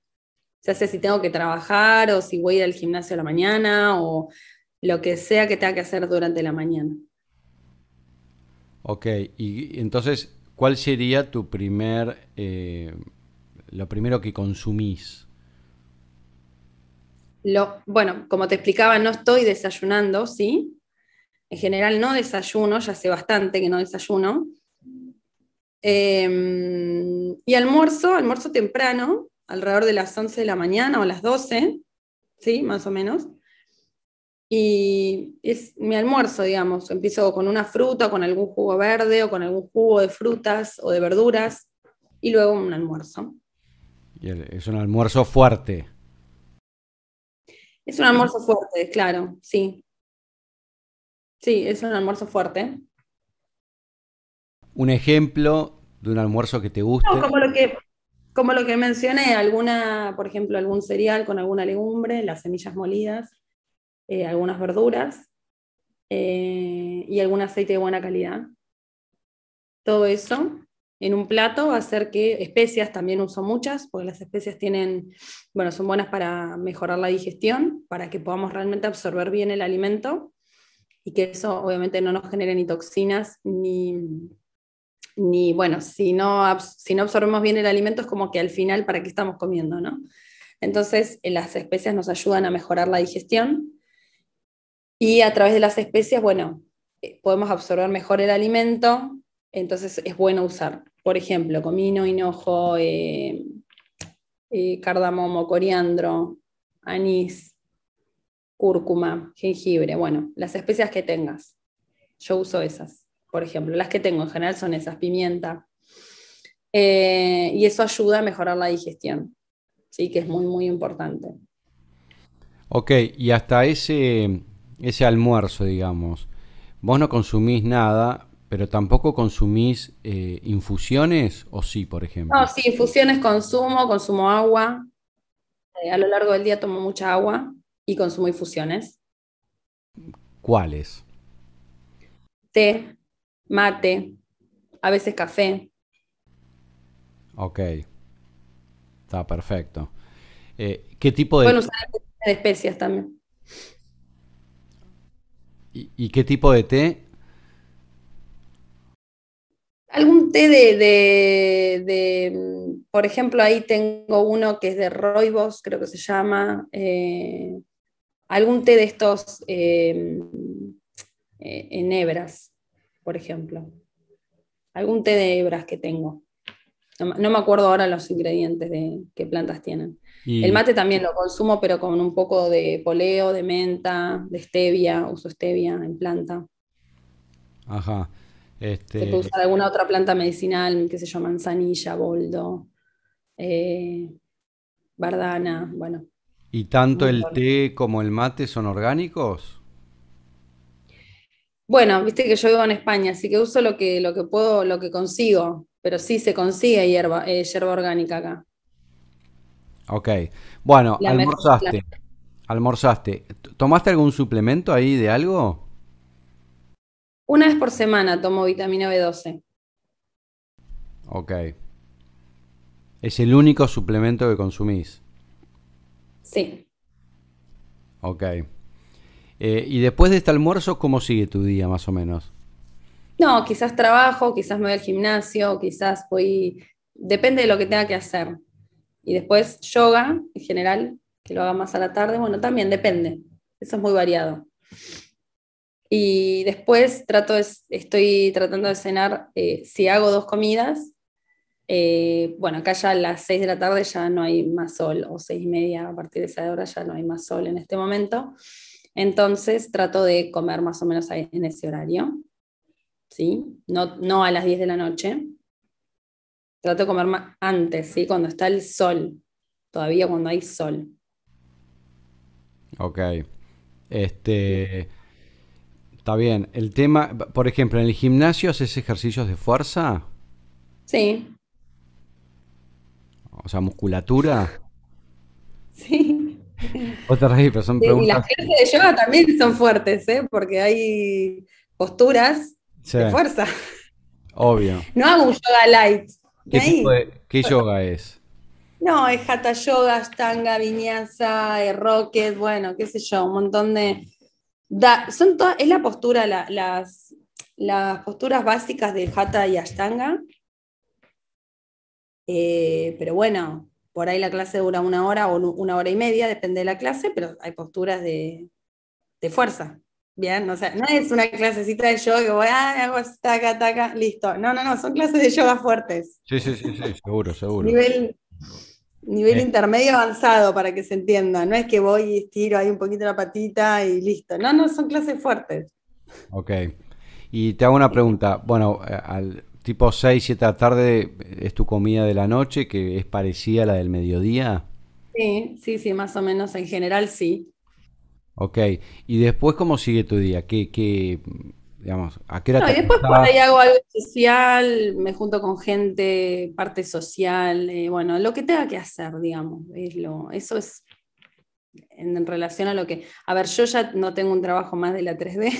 Ya sé si tengo que trabajar o si voy al gimnasio a la mañana o lo que sea que tenga que hacer durante la mañana. Ok, y entonces, ¿cuál sería tu primer... Eh, lo primero que consumís? bueno, como te explicaba, no estoy desayunando, ¿sí? En general no desayuno, ya sé bastante que no desayuno. Em, y almuerzo, almuerzo temprano, alrededor de las 11 de la mañana o las 12, ¿sí? Más o menos. Y es mi almuerzo, digamos. Empiezo con una fruta, con algún jugo verde o con algún jugo de frutas o de verduras y luego un almuerzo es un almuerzo fuerte. Es un almuerzo fuerte, claro, sí. Sí, es un almuerzo fuerte. Un ejemplo de un almuerzo que te guste. como lo que, como lo que mencioné, alguna, por ejemplo, algún cereal con alguna legumbre, las semillas molidas, eh, algunas verduras eh, y algún aceite de buena calidad. Todo eso en un plato, a hacer que especias, también uso muchas, porque las especias tienen, bueno, son buenas para mejorar la digestión, para que podamos realmente absorber bien el alimento y que eso obviamente no nos genere ni toxinas, ni, ni bueno, si no, si no absorbemos bien el alimento es como que al final, ¿para qué estamos comiendo? ¿no? Entonces, eh, las especias nos ayudan a mejorar la digestión y a través de las especias, bueno, eh, podemos absorber mejor el alimento, entonces es bueno usar, por ejemplo, comino, hinojo, eh, eh, cardamomo, coriandro, anís, cúrcuma, jengibre, bueno, las especias que tengas. Yo uso esas, por ejemplo, las que tengo en general son esas, pimienta. Eh, y eso ayuda a mejorar la digestión, sí, que es muy, muy importante. Ok, y hasta ese, ese almuerzo, digamos, vos no consumís nada, ¿Pero tampoco consumís eh, infusiones o sí, por ejemplo? No, sí, infusiones consumo, consumo agua. Eh, a lo largo del día tomo mucha agua y consumo infusiones. ¿Cuáles? Té, mate, a veces café. Ok, está perfecto. Eh, ¿Qué tipo de...? Pueden usar especias también. ¿Y, ¿Y qué tipo de té algún té de, mm, por ejemplo, ahí tengo uno que es de roibos, creo que se llama, eh, algún té de estos eh, eh, en hebras, por ejemplo. Algún té de hebras que tengo. No, me acuerdo ahora los ingredientes de qué plantas tienen. El mate también lo consumo, pero con un poco de poleo, de menta, de stevia, uso stevia en planta. Ajá. Este, se puede usar alguna otra planta medicinal, qué sé yo, manzanilla, boldo, eh, bardana, bueno. ¿Y tanto el té como el mate son orgánicos? Bueno, viste que yo vivo en España, así que uso lo que, lo que puedo, lo que consigo, pero sí se consigue hierba, hierba eh, orgánica acá. Ok, bueno, almorzaste. ¿Tomaste algún suplemento ahí de algo? Una vez por semana tomo vitamina B12. Ok. Es el único suplemento que consumís. Sí. Ok. Eh, y después de este almuerzo, ¿cómo sigue tu día más o menos? No, quizás trabajo, quizás me voy al gimnasio, quizás voy, depende de lo que tenga que hacer. Y después yoga en general, que lo haga más a la tarde, bueno, también depende. Eso es muy variado. Y después trato estoy tratando de cenar, eh, si hago dos comidas, eh, bueno, acá ya a las 6 de la tarde ya no hay más sol, o seis y media a partir de esa hora ya no hay más sol en este momento. Entonces trato de comer más o menos en ese horario, ¿sí? No, no a las 10 de la noche. Trato de comer más antes, ¿sí? Cuando está el sol, todavía cuando hay sol. Ok. Este, Está bien. El tema, por ejemplo, ¿en el gimnasio haces ejercicios de fuerza? Sí. O sea, musculatura. Sí. Otra vez, pero son preguntas. Y las clases de yoga también son fuertes, ¿eh? porque hay posturas de fuerza. Obvio. No hago un yoga light. ¿Qué, ¿qué yoga es? No, es hatha yoga, stanga, viñasa, eh, rocket, bueno, qué sé yo, un montón de son es la postura, las, las posturas básicas del Hatha y Ashtanga. Eh, pero bueno, por ahí la clase dura una hora o una hora y media, depende de la clase, pero hay posturas de, fuerza. Bien, no es una clasecita de yoga, voy, a hago taca, taca, listo. No, no, no, son clases de yoga fuertes. Sí, sí, sí, sí seguro, seguro. Nivel Nivel eh. intermedio avanzado, para que se entienda. No es que voy y estiro ahí un poquito la patita y listo. No, no, son clases fuertes. Ok. Y te hago una pregunta. Bueno, eh, al tipo 6, 7 de la tarde es tu comida de la noche, que es parecida a la del mediodía. Sí, sí, sí, más o menos en general sí. Ok. ¿Y después cómo sigue tu día? ¿Qué, qué, Digamos, no, después por ahí hago algo social, me junto con gente, parte social, eh, bueno, lo que tenga que hacer, digamos, es lo, eso es en, relación a lo que, a ver, yo ya no tengo un trabajo más de la 3D,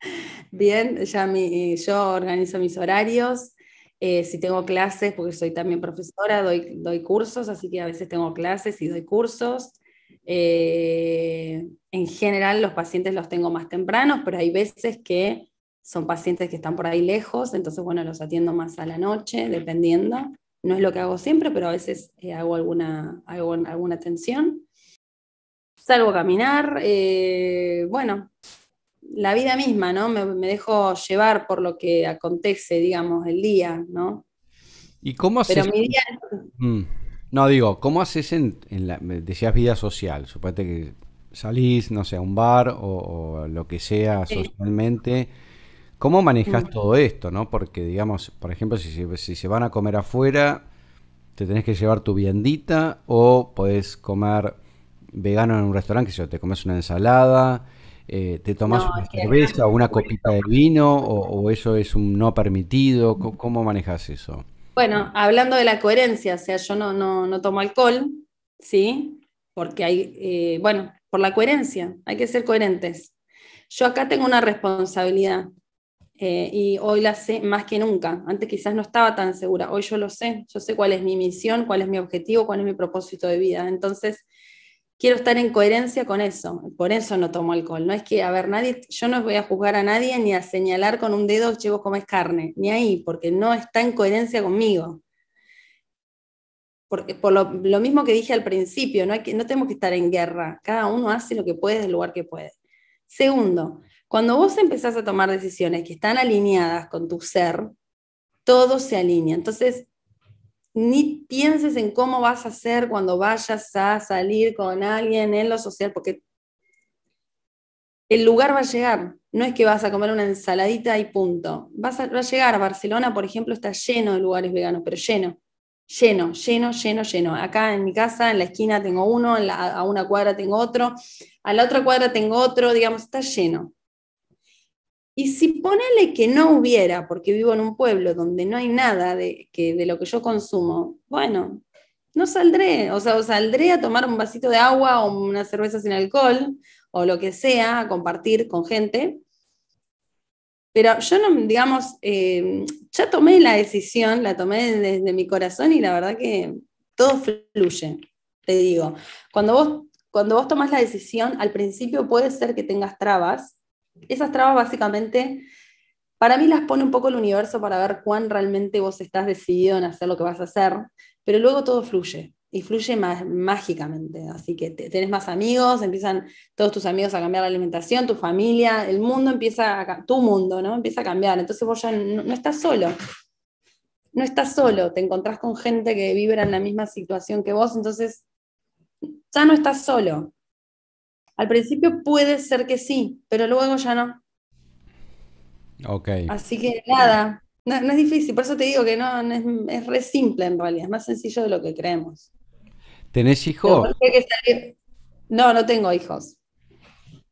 bien, ya mi, yo organizo mis horarios, eh, si tengo clases, porque soy también profesora, doy, doy cursos, así que a veces tengo clases y doy cursos, eh, en general los pacientes los tengo más tempranos, pero hay veces que son pacientes que están por ahí lejos, entonces bueno, los atiendo más a la noche, dependiendo. No es lo que hago siempre, pero a veces eh, hago alguna, alguna atención. Salgo a caminar, eh, bueno, la vida misma, ¿no? Me, dejo llevar por lo que acontece, digamos, el día, ¿no? ¿Y cómo Pero mi día... Mm. No, digo, ¿cómo haces en, la, decías vida social? Suponete que salís, no sé, a un bar o, lo que sea socialmente. ¿Cómo manejas mm. todo esto, no? Porque, digamos, por ejemplo, si, se van a comer afuera, te tenés que llevar tu viandita o podés comer vegano en un restaurante, que si te comes una ensalada, eh, te tomas una cerveza o una copita de vino, o, eso es un no permitido. cómo manejas eso? Bueno, hablando de la coherencia, o sea, yo no, no, no tomo alcohol, ¿sí? Porque hay, eh, bueno, por la coherencia, hay que ser coherentes. Yo acá tengo una responsabilidad eh, y hoy la sé más que nunca. Antes quizás no estaba tan segura, hoy yo lo sé, yo sé cuál es mi misión, cuál es mi objetivo, cuál es mi propósito de vida. Entonces, quiero estar en coherencia con eso. Por eso no tomo alcohol. No es que, a ver, nadie, yo no voy a juzgar a nadie ni a señalar con un dedo, Llevo como es carne, ni ahí, porque no está en coherencia conmigo. por lo, mismo que dije al principio, no, hay que, no tenemos que estar en guerra, cada uno hace lo que puede del lugar que puede. Segundo, cuando vos empezás a tomar decisiones que están alineadas con tu ser, todo se alinea. Entonces, ni pienses en cómo vas a hacer cuando vayas a salir con alguien en lo social, porque el lugar va a llegar. No es que vas a comer una ensaladita y punto. Vas a, va a llegar. Barcelona, por ejemplo, está lleno de lugares veganos, pero lleno. Lleno, lleno, lleno, lleno. Acá en mi casa, en la esquina tengo uno, a una cuadra tengo otro, a la otra cuadra tengo otro, digamos, está lleno. Y si ponele que no hubiera, porque vivo en un pueblo donde no hay nada de, que, de lo que yo consumo, bueno, no saldré, o sea, saldré a tomar un vasito de agua o una cerveza sin alcohol o lo que sea, a compartir con gente. Pero yo no, digamos, eh, ya tomé la decisión, la tomé desde mi corazón y la verdad que todo fluye, te digo. Cuando vos, cuando vos tomás la decisión, al principio puede ser que tengas trabas, esas trabas básicamente, para mí las pone un poco el universo para ver cuán realmente vos estás decidido en hacer lo que vas a hacer, pero luego todo fluye y fluye más mágicamente. Así que tenés más amigos, empiezan todos tus amigos a cambiar la alimentación, tu familia, el mundo empieza a, tu mundo, ¿no? Empieza a cambiar. Entonces vos ya no, no, estás solo. No estás solo, te encontrás con gente que vibra en la misma situación que vos, entonces ya no estás solo. Al principio puede ser que sí, pero luego ya no. Ok. Así que nada, no, es difícil, por eso te digo que no, es, es, re simple en realidad, es más sencillo de lo que creemos. ¿Tenés hijos? No, no tengo hijos.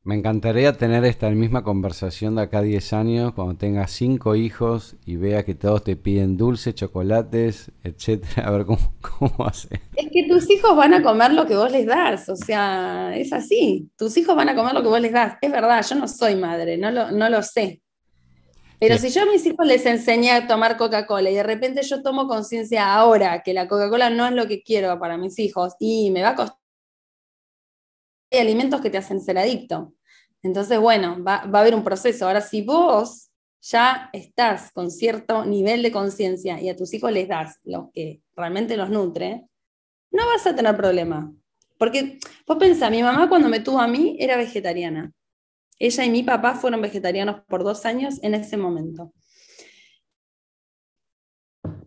Me encantaría tener esta misma conversación de acá 10 años, cuando tengas 5 hijos y vea que todos te piden dulces, chocolates, etcétera. A ver cómo, cómo hace. Es que tus hijos van a comer lo que vos les das, o sea, es así. Tus hijos van a comer lo que vos les das. Es verdad, yo no soy madre, no lo, no lo sé. Pero si yo a mis hijos les enseñé a tomar Coca-Cola y de repente yo tomo conciencia ahora que la Coca-Cola no es lo que quiero para mis hijos y me va a costar. Hay alimentos que te hacen ser adicto. Entonces, bueno, va, a haber un proceso. Ahora, si vos ya estás con cierto nivel de conciencia y a tus hijos les das lo que realmente los nutre, no vas a tener problema. Porque vos pensás, mi mamá cuando me tuvo a mí era vegetariana. Ella y mi papá fueron vegetarianos por dos años en ese momento.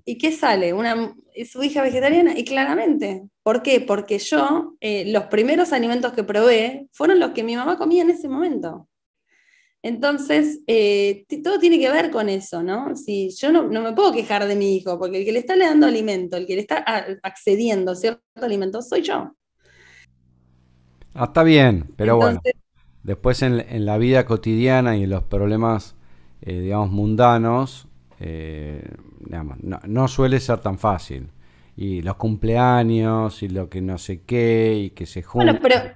¿Y qué sale? Una, su hija vegetariana. Y claramente, ¿por qué? Porque yo, eh, los primeros alimentos que probé fueron los que mi mamá comía en ese momento. Entonces, eh, todo tiene que ver con eso, ¿no? Si yo no, no, me puedo quejar de mi hijo, porque el que le está dando alimento, el que le está accediendo a cierto alimento, soy yo. Ah, está bien, pero bueno. Después en, la vida cotidiana y en los problemas, eh, digamos, mundanos, no, suele ser tan fácil. Y los cumpleaños y lo que no sé qué y que se juntan. Bueno, pero,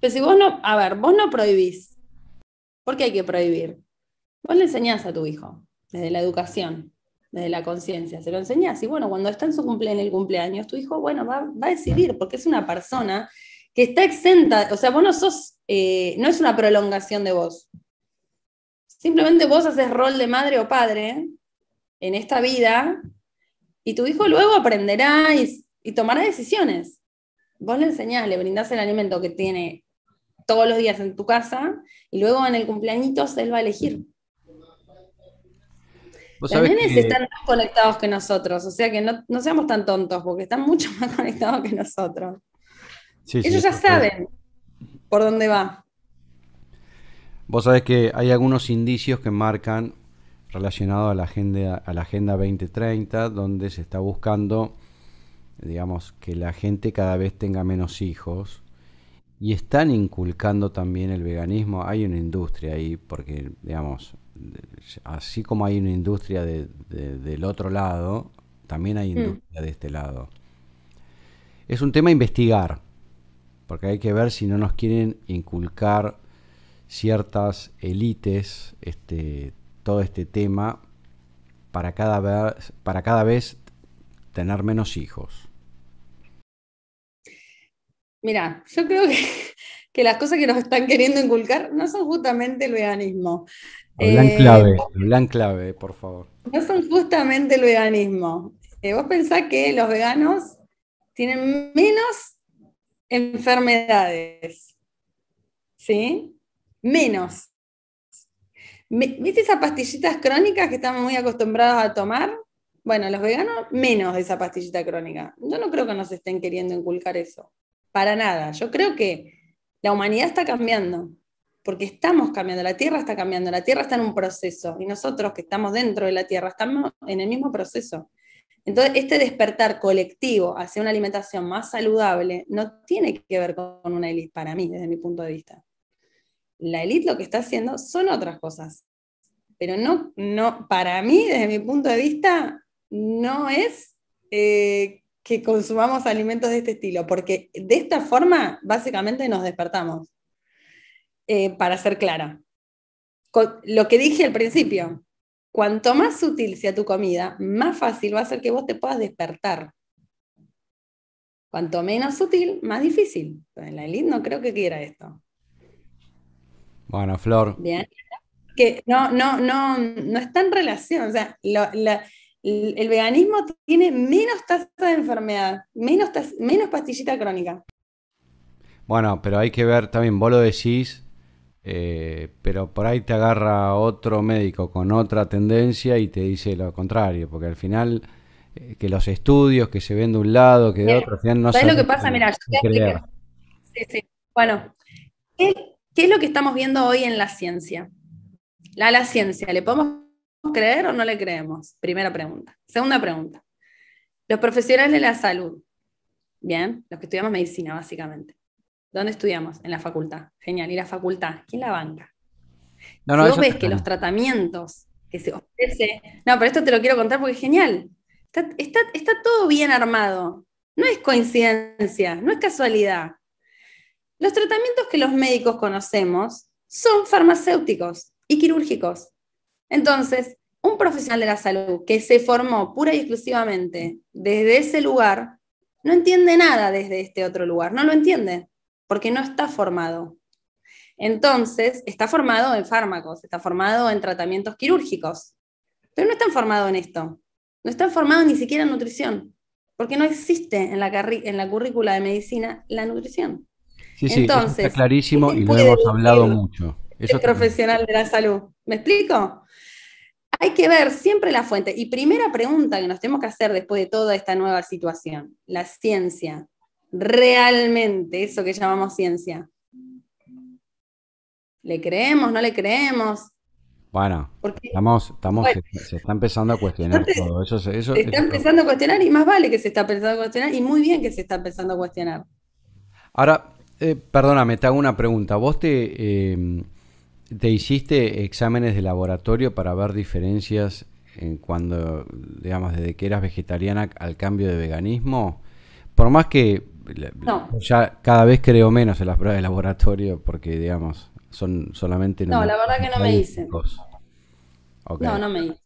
pero si vos no, a ver, vos no prohibís. ¿Por qué hay que prohibir? Vos le enseñás a tu hijo, desde la educación, desde la conciencia, se lo enseñás. Y bueno, cuando está en su cumpleaños, el cumpleaños, tu hijo, bueno, va, a decidir, porque es una persona que está exenta, o sea, vos no sos, eh, no es una prolongación de vos. Simplemente vos haces rol de madre o padre en esta vida y tu hijo luego aprenderá y, tomará decisiones. Vos le enseñás, le brindás el alimento que tiene todos los días en tu casa y luego en el se él va a elegir. Los nenes están más conectados que nosotros, o sea que no, seamos tan tontos, porque están mucho más conectados que nosotros. Ellos ya saben por dónde va. Vos sabés que hay algunos indicios que marcan relacionado a la agenda, a la agenda 2030, donde se está buscando, digamos, que la gente cada vez tenga menos hijos. Y están inculcando también el veganismo. Hay una industria ahí, porque, digamos, así como hay una industria del otro lado, también hay mm. industria de este lado. Es un tema a investigar, porque hay que ver si no nos quieren inculcar ciertas élites este, todo este tema para cada vez, para cada vez tener menos hijos? Mira, yo creo que, que, las cosas que nos están queriendo inculcar no son justamente el veganismo. Hablan clave, eh, clave, por favor. No son justamente el veganismo. Eh, vos pensás que los veganos tienen menos enfermedades, ¿sí? Menos. ¿Viste esas pastillitas crónicas que estamos muy acostumbrados a tomar? Bueno, los veganos menos de esa pastillita crónica. Yo no creo que nos estén queriendo inculcar eso. Para nada. Yo creo que la humanidad está cambiando. Porque estamos cambiando, la Tierra está cambiando, la Tierra está en un proceso y nosotros que estamos dentro de la Tierra estamos en el mismo proceso. Entonces, este despertar colectivo hacia una alimentación más saludable no tiene que ver con una élite para mí, desde mi punto de vista la élite lo que está haciendo son otras cosas. Pero no, no, para mí, desde mi punto de vista, no es eh, que consumamos alimentos de este estilo, porque de esta forma básicamente nos despertamos, eh, para ser clara. lo que dije al principio, cuanto más sutil sea tu comida, más fácil va a ser que vos te puedas despertar. Cuanto menos sutil, más difícil. la élite no creo que quiera esto. Bueno, Flor. Que no, no, no, no está en relación. O sea, el veganismo tiene menos tasa de enfermedad, menos, menos pastillita crónica. Bueno, pero hay que ver también, vos lo decís, eh, pero por ahí te agarra otro médico con otra tendencia y te dice lo contrario, porque al final eh, que los estudios que se ven de un lado, que de otro, al final no Es lo que pasa? Mira, yo sí, sí. Bueno, ¿Qué es lo que estamos viendo hoy en la ciencia? La, la ciencia, ¿le podemos creer o no le creemos? Primera pregunta. Segunda pregunta. Los profesionales de la salud, ¿bien? Los que estudiamos medicina, básicamente. ¿Dónde estudiamos? En la facultad. Genial. ¿Y la facultad? ¿Quién la banca? No, no, ves que los tratamientos que se ofrecen... No, pero esto te lo quiero contar porque es genial. está todo bien armado. No es coincidencia, no es casualidad. Los tratamientos que los médicos conocemos son farmacéuticos y quirúrgicos. Entonces, un profesional de la salud que se formó pura y exclusivamente desde ese lugar, no entiende nada desde este otro lugar, no lo entiende, porque no está formado. Entonces, está formado en fármacos, está formado en tratamientos quirúrgicos, pero no está formado en esto, no está formado ni siquiera en nutrición, porque no existe en la, en la currícula de medicina la nutrición. Entonces, está clarísimo y lo hemos hablado mucho. Es profesional de la salud. ¿Me explico? Hay que ver siempre la fuente. Y primera pregunta que nos tenemos que hacer después de toda esta nueva situación, la ciencia, realmente eso que llamamos ciencia. ¿Le creemos? ¿No le creemos? Bueno, estamos, estamos se, está empezando a cuestionar todo. se está empezando a cuestionar y más vale que se está empezando a cuestionar y muy bien que se está empezando a cuestionar. Ahora, eh, perdóname, te hago una pregunta. ¿Vos te, em, te hiciste exámenes de laboratorio para ver diferencias en cuando, digamos, desde que eras vegetariana al cambio de veganismo? Por más que ya cada vez creo menos en las pruebas de laboratorio porque, digamos, son solamente... No, la verdad que no me dicen. No, no me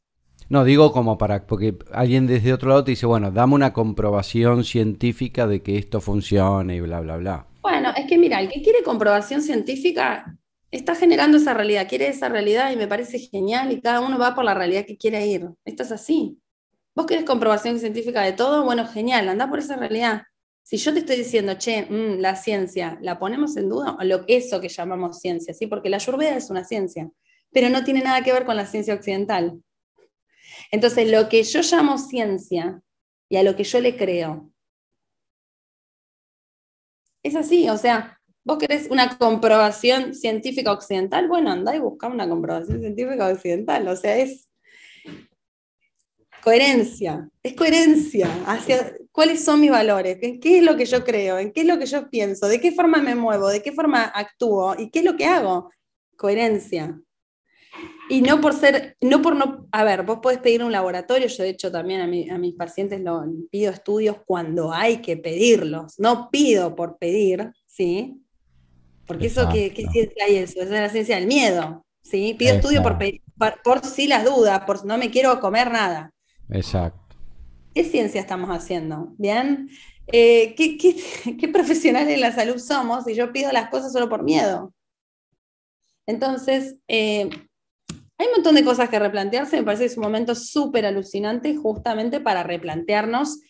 no, digo como para, porque alguien desde otro lado te dice, bueno, dame una comprobación científica de que esto funcione y bla, bla, bla. Bueno, es que mira, el que quiere comprobación científica está generando esa realidad, quiere esa realidad y me parece genial y cada uno va por la realidad que quiere ir. Esto es así. Vos querés comprobación científica de todo, bueno, genial, anda por esa realidad. Si yo te estoy diciendo, che, mm, la ciencia, ¿la ponemos en duda? Lo, eso que llamamos ciencia, ¿sí? Porque la ayurveda es una ciencia, pero no tiene nada que ver con la ciencia occidental. Entonces, lo que yo llamo ciencia y a lo que yo le creo. Es así, o sea, vos querés una comprobación científica occidental, bueno, andá y busca una comprobación científica occidental, o sea, es coherencia, es coherencia hacia cuáles son mis valores, en qué es lo que yo creo, en qué es lo que yo pienso, de qué forma me muevo, de qué forma actúo y qué es lo que hago. Coherencia. Y no por ser, no por no, a ver, vos podés pedir un laboratorio, yo de hecho también a, mis pacientes lo, pido estudios cuando hay que pedirlos, no pido por pedir, ¿sí? Porque eso, ¿qué, ciencia hay eso? Esa es la ciencia del miedo, ¿sí? Pido estudio por, por, si las dudas, por si no me quiero comer nada. Exacto. ¿Qué ciencia estamos haciendo? ¿Bien? Eh, ¿qué, qué, qué profesionales de la salud somos si yo pido las cosas solo por miedo? Entonces, eh, hay un montón de cosas que replantearse, me parece que es un momento súper alucinante justamente para replantearnos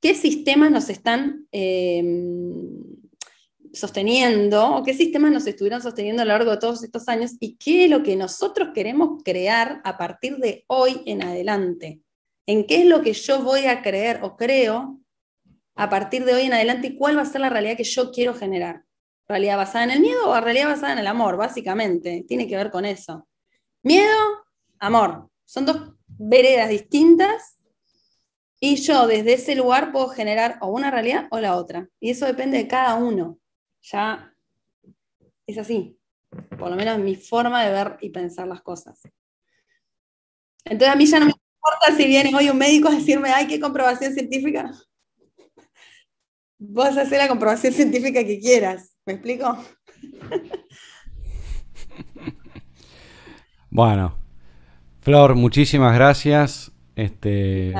qué sistemas nos están em, sosteniendo o qué sistemas nos estuvieron sosteniendo a lo largo de todos estos años y qué es lo que nosotros queremos crear a partir de hoy en adelante. En qué es lo que yo voy a creer o creo a partir de hoy en adelante y cuál va a ser la realidad que yo quiero generar. ¿Realidad basada en el miedo o realidad basada en el amor? Básicamente, tiene que ver con eso. Miedo, amor. Son dos veredas distintas y yo desde ese lugar puedo generar o una realidad o la otra. Y eso depende de cada uno. Ya es así. Por lo menos mi forma de ver y pensar las cosas. Entonces a mí ya no me importa si viene hoy un médico a decirme, ay, qué comprobación científica. Vos haces la comprobación científica que quieras. ¿Me explico? Bueno, Flor, muchísimas gracias este,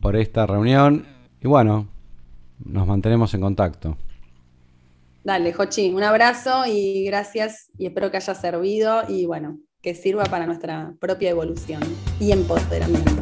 por esta reunión y bueno, nos mantenemos en contacto. Dale, Jochi, un abrazo y gracias y espero que haya servido y bueno, que sirva para nuestra propia evolución y empoderamiento.